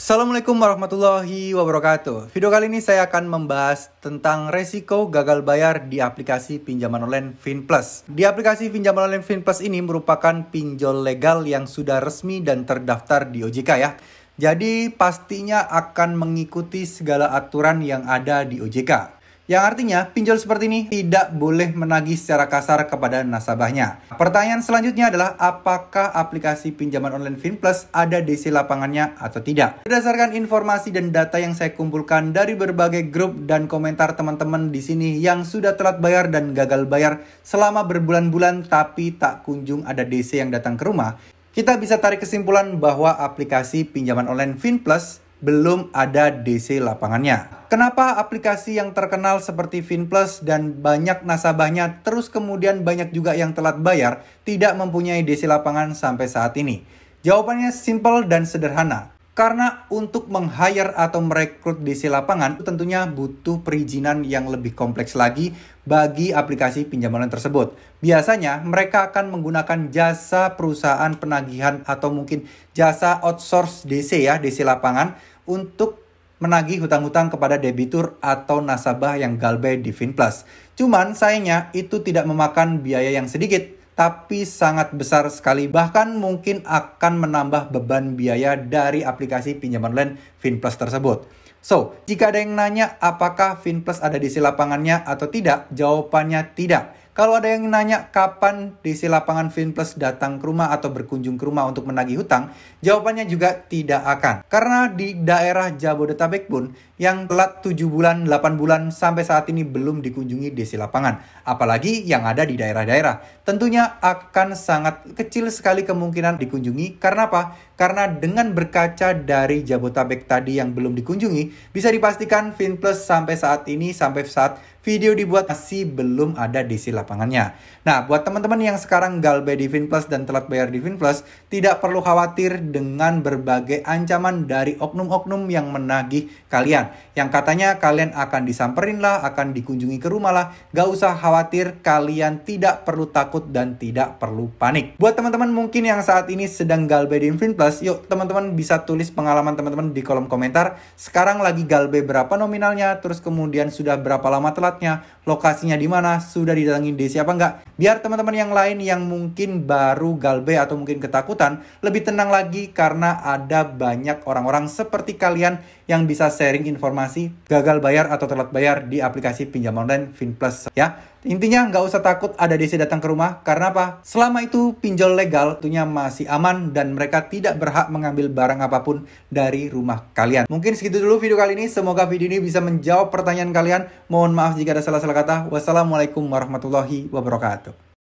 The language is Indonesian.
Assalamualaikum warahmatullahi wabarakatuh. Video kali ini saya akan membahas tentang resiko gagal bayar di aplikasi pinjaman online FinPlus. Di aplikasi pinjaman online FinPlus ini merupakan pinjol legal yang sudah resmi dan terdaftar di OJK ya. Jadi pastinya akan mengikuti segala aturan yang ada di OJK. Yang artinya, pinjol seperti ini tidak boleh menagih secara kasar kepada nasabahnya. Pertanyaan selanjutnya adalah, apakah aplikasi pinjaman online FinPlus ada DC lapangannya atau tidak? Berdasarkan informasi dan data yang saya kumpulkan dari berbagai grup dan komentar teman-teman di sini yang sudah telat bayar dan gagal bayar selama berbulan-bulan tapi tak kunjung ada DC yang datang ke rumah, kita bisa tarik kesimpulan bahwa aplikasi pinjaman online FinPlus belum ada DC lapangannya. Kenapa aplikasi yang terkenal seperti FinPlus dan banyak nasabahnya terus kemudian banyak juga yang telat bayar tidak mempunyai DC lapangan sampai saat ini? Jawabannya simpel dan sederhana. Karena untuk meng-hire atau merekrut DC lapangan tentunya butuh perizinan yang lebih kompleks lagi bagi aplikasi pinjaman tersebut. Biasanya mereka akan menggunakan jasa perusahaan penagihan atau mungkin jasa outsource DC ya, DC lapangan untuk menagih hutang-hutang kepada debitur atau nasabah yang galbay di FinPlus. Cuman sayangnya itu tidak memakan biaya yang sedikit, tapi sangat besar sekali bahkan mungkin akan menambah beban biaya dari aplikasi pinjaman online FinPlus tersebut. So, jika ada yang nanya apakah FinPlus ada di silapangannya lapangannya atau tidak, jawabannya tidak. Kalau ada yang nanya kapan DC lapangan Finplus datang ke rumah atau berkunjung ke rumah untuk menagih hutang, jawabannya juga tidak akan. Karena di daerah Jabodetabek pun yang telat 7 bulan, 8 bulan sampai saat ini belum dikunjungi DC lapangan. Apalagi yang ada di daerah-daerah. Tentunya akan sangat kecil sekali kemungkinan dikunjungi. Karena apa? Karena dengan berkaca dari Jabodetabek tadi yang belum dikunjungi, bisa dipastikan Finplus sampai saat ini, sampai saat video dibuat masih belum ada DC lapangan lapangannya. Nah, buat teman-teman yang sekarang galbe di Finplus dan telat bayar di Finplus, tidak perlu khawatir dengan berbagai ancaman dari oknum-oknum yang menagih kalian. Yang katanya kalian akan disamperin lah, akan dikunjungi ke rumah lah. Gak usah khawatir, kalian tidak perlu takut dan tidak perlu panik. Buat teman-teman mungkin yang saat ini sedang galbe di Finplus, yuk teman-teman bisa tulis pengalaman teman-teman di kolom komentar. Sekarang lagi galbe berapa nominalnya, terus kemudian sudah berapa lama telatnya, lokasinya di mana, sudah didatangi ngomongin Desi apa enggak. Biar teman-teman yang lain yang mungkin baru galbe atau mungkin ketakutan lebih tenang lagi karena ada banyak orang-orang seperti kalian yang bisa sharing informasi gagal bayar atau telat bayar di aplikasi pinjaman online FinPlus ya. Intinya nggak usah takut ada DC datang ke rumah, karena apa? Selama itu pinjol legal tentunya masih aman dan mereka tidak berhak mengambil barang apapun dari rumah kalian. Mungkin segitu dulu video kali ini, semoga video ini bisa menjawab pertanyaan kalian. Mohon maaf jika ada salah-salah kata. Wassalamualaikum warahmatullahi wabarakatuh.